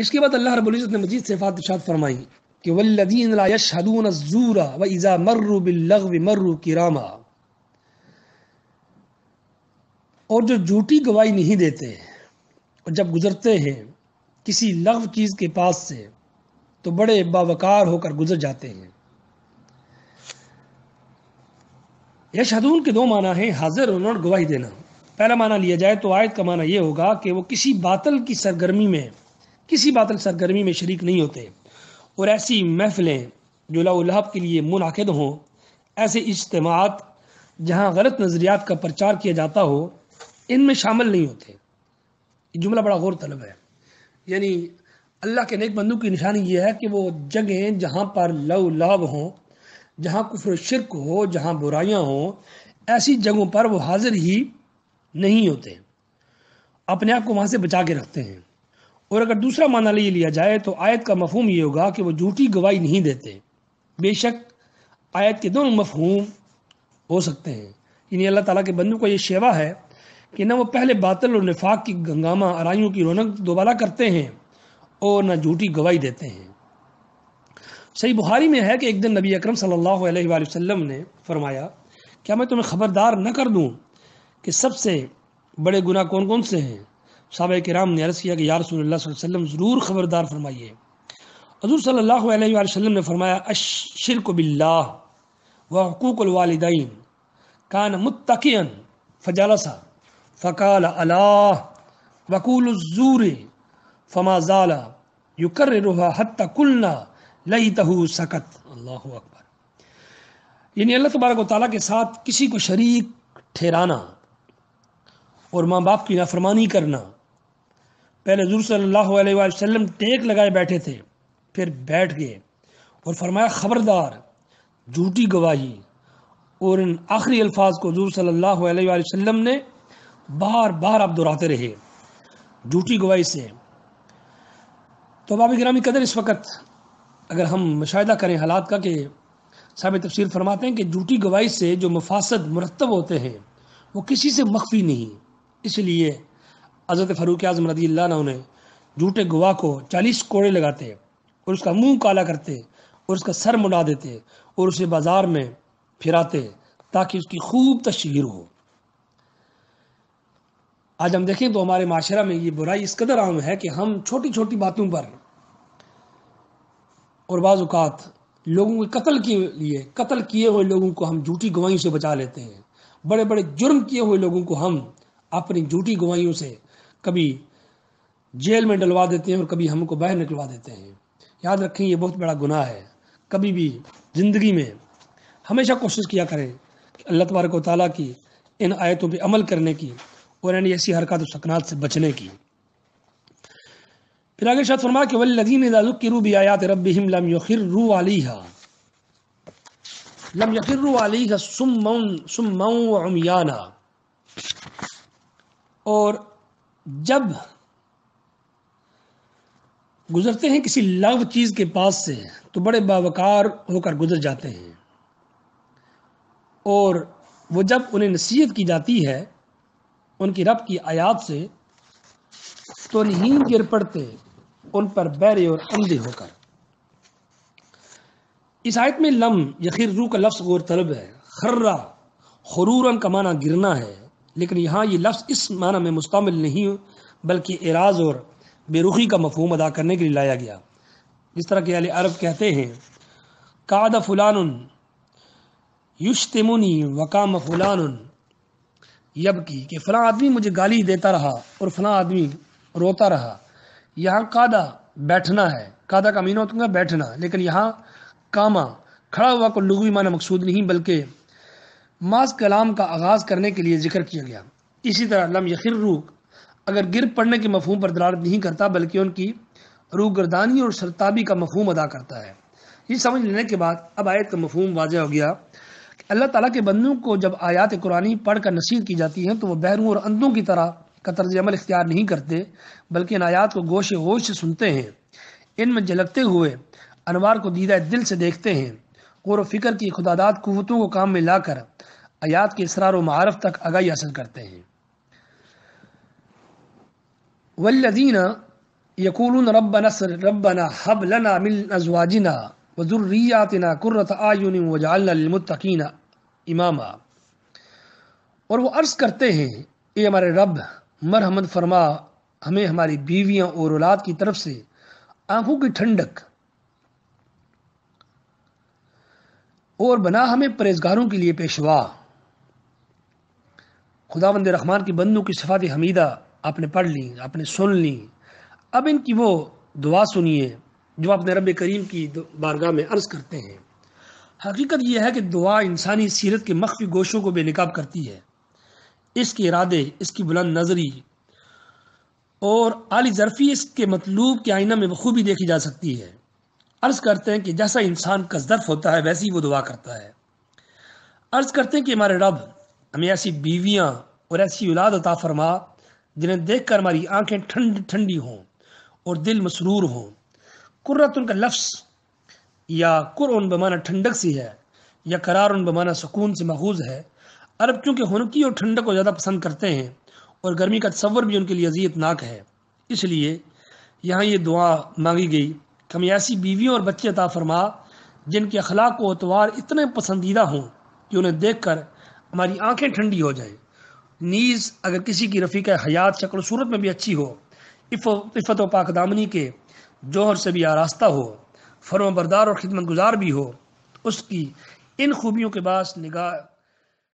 اس کے بعد اللہ رب العزت نے مجید سے فاتشات فرمائی کہ والذین لا يشهدون و واذا مروا باللغو مروا کراما اور جو جھوٹی گواہی نہیں دیتے اور جب گزرتے ہیں کسی لغو چیز کے پاس سے تو بڑے باوقار ہو کر گزر جاتے ہیں یشہدون کے دو معنی ہیں حاضر ہونا اور گواہی دینا پہلا معنی لیا جائے تو آیت کا معنی یہ ہوگا کہ وہ کسی باطل کی سرگرمی میں کسی باطل سرگرمی میں شریک نہیں ہوتے اور ایسی محفلیں جو لاء الحب کے لیے منعقد ہوں ایسے اجتماعات جہاں غلط نظریات کا پرچار کیا جاتا ہو ان میں شامل نہیں ہوتے یہ جملہ بڑا غور طلب ہے یعنی اللہ کے نیک بندوں کی نشانی یہ ہے کہ وہ جگہیں جہاں پر لو لاب ہوں جہاں کفر و شرک ہو جہاں برائیاں ہوں ایسی جگہوں پر وہ حاضر ہی نہیں ہوتے اپنے آپ کو وہاں سے بچا کے رکھتے ہیں اور اگر دوسرا معنی لیے لیا جائے تو آیت کا مفہوم یہ ہوگا کہ وہ جھوٹی گواہی نہیں دیتے بے شک آیت کے دونوں مفہوم ہو سکتے ہیں یعنی اللہ تعالیٰ کے بندوں کو یہ شیوا ہے کہ نہ وہ پہلے باطل اور نفاق کی گنگامہ آرائیوں کی رونق دوبالا کرتے ہیں اور نہ جھوٹی گواہی دیتے ہیں صحیح بہاری میں ہے کہ ایک دن نبی اکرم صلی اللہ علیہ وآلہ وسلم نے فرمایا کیا میں تمہیں خبردار نہ کر دوں کہ سب سے بڑے گناہ کون کون سے ہیں صحابہ کرام نے عرض کیا کہ یا رسول اللہ صلی اللہ علیہ وسلم ضرور خبردار فرمائیے حضور صلی اللہ علیہ وسلم نے فرمایا باللہ و یکررها حتی الدین لیتہ سکت اللہ اکبر یعنی اللہ تبارک و تعالیٰ کے ساتھ کسی کو شریک ٹھہرانا اور ماں باپ کی نافرمانی کرنا پہلے حضور صلی اللہ علیہ وآلہ وسلم ٹیک لگائے بیٹھے تھے پھر بیٹھ گئے اور فرمایا خبردار جھوٹی گواہی اور ان آخری الفاظ کو حضور صلی اللہ علیہ وآلہ وسلم نے بار بار آپ دہراتے رہے جھوٹی گواہی سے تو بابی گرامی قدر اس وقت اگر ہم مشاہدہ کریں حالات کا کہ صاحب تفسیر فرماتے ہیں کہ جھوٹی گواہی سے جو مفاسد مرتب ہوتے ہیں وہ کسی سے مخفی نہیں اس لیے حضرت فاروق اعظم رضی اللہ عنہ نے جھوٹے گوا کو چالیس کوڑے لگاتے اور اس کا منہ کالا کرتے اور اس اس کا سر دیتے اور اسے بازار میں تاکہ کی خوب تشہیر ہو آج ہم دیکھیں تو ہمارے معاشرہ میں یہ برائی اس قدر عام ہے کہ ہم چھوٹی چھوٹی باتوں پر اور بعض اوقات لوگوں کے قتل کے لیے قتل کیے ہوئے لوگوں کو ہم جھوٹی گوائیوں سے بچا لیتے ہیں بڑے بڑے جرم کیے ہوئے لوگوں کو ہم اپنی جھوٹی گوائیوں سے کبھی جیل میں ڈلوا دیتے ہیں اور کبھی ہم کو باہر نکلوا دیتے ہیں یاد رکھیں یہ بہت بڑا گناہ ہے کبھی بھی زندگی میں ہمیشہ کوشش کیا کریں کہ اللہ تبارک و تعالیٰ کی ان آیتوں پہ عمل کرنے کی اور ان یعنی ایسی حرکات و سکنات سے بچنے کی پھر آگے شاید فرما کہ والذین اذا ذکروا بآیات ربهم لم یخروا علیها لم یخروا علیها سمعا سمعا وعمیانا اور جب گزرتے ہیں کسی لو چیز کے پاس سے تو بڑے باوقار ہو کر گزر جاتے ہیں اور وہ جب انہیں نصیحت کی جاتی ہے ان کی رب کی آیات سے تو نہیں گر پڑتے ان پر بیرے اور اندھے ہو کر اس آیت میں لم یخیر روح کا لفظ غور طلب ہے خرہ خرورن کا معنی گرنا ہے لیکن یہاں یہ لفظ اس معنی میں مستعمل نہیں بلکہ بے رخی کا مفہوم ادا کرنے کے لیے لایا گیا جس طرح کہ کہ عرب کہتے ہیں فلان فلان یشتمنی وقام یب کی فلاں آدمی مجھے گالی دیتا رہا اور فلاں آدمی روتا رہا یہاں قادہ بیٹھنا ہے قادہ کا مینا ہے بیٹھنا لیکن یہاں کاما کھڑا ہوا کو لغوی معنی مقصود نہیں بلکہ ماس کلام کا آغاز کرنے کے لیے ذکر کیا گیا اسی طرح لم یخر روح اگر گر پڑنے کے مفہوم پر درار نہیں کرتا بلکہ ان کی روح گردانی اور سرتابی کا مفہوم ادا کرتا ہے یہ سمجھ لینے کے بعد اب آیت کا مفہوم واضح ہو گیا کہ اللہ تعالیٰ کے بندوں کو جب آیات قرآن پڑھ کر نصیر کی جاتی ہیں تو وہ بہروں اور اندوں کی طرح کا طرز عمل اختیار نہیں کرتے بلکہ ان آیات کو گوش سے سنتے ہیں ان میں جھلکتے ہوئے انوار کو دیدہ دل سے دیکھتے ہیں غور و فکر کی خدادات قوتوں کو کام میں لا کر آیات کے اسرار و معارف تک آگاہی حاصل کرتے ہیں والذین یقولون ربنا سر ربنا حب لنا من ازواجنا وذریاتنا قررت آئین وجعلنا للمتقین اماما اور وہ عرض کرتے ہیں اے ہمارے رب مرحمد فرما ہمیں ہماری بیویاں اور اولاد کی طرف سے آنکھوں کی ٹھنڈک اور بنا ہمیں پریزگاروں کے لیے پیشوا خدا بند رحمان کی بندوں کی صفات حمیدہ آپ نے پڑھ لیں آپ نے سن لیں اب ان کی وہ دعا سنیے جو اپنے رب کریم کی بارگاہ میں عرض کرتے ہیں حقیقت یہ ہے کہ دعا انسانی سیرت کے مخفی گوشوں کو بے نقاب کرتی ہے اس کے ارادے اس کی بلند نظری اور اعلی اس کے مطلوب کے آئینہ میں بخوبی دیکھی جا سکتی ہے عرض کرتے ہیں کہ جیسا انسان کا ظرف ہوتا ہے ویسی وہ دعا کرتا ہے عرض کرتے ہیں کہ ہمارے رب ہمیں ایسی بیویاں اور ایسی اولاد عطا فرما جنہیں دیکھ کر ہماری آنکھیں ٹھنڈ ٹھنڈی ہوں اور دل مسرور ہوں قرۃ ان کا لفظ یا بمانہ ٹھنڈک سی ہے یا قرار ان بمانہ سکون سے ماحوذ ہے عرب کیونکہ ہنکی اور ٹھنڈک کو زیادہ پسند کرتے ہیں اور گرمی کا تصور بھی ان کے لیے اذیت ناک ہے اس لیے یہاں یہ دعا مانگی گئی کہ ہمیں ایسی بیویوں اور بچے عطا فرما جن کے اخلاق و اتوار اتنے پسندیدہ ہوں کہ انہیں دیکھ کر ہماری آنکھیں ٹھنڈی ہو جائیں نیز اگر کسی کی رفیق حیات شکل و صورت میں بھی اچھی ہو عفت و پاک دامنی کے جوہر سے بھی آراستہ ہو فرم بردار اور خدمت گزار بھی ہو اس کی ان خوبیوں کے باعث نگاہ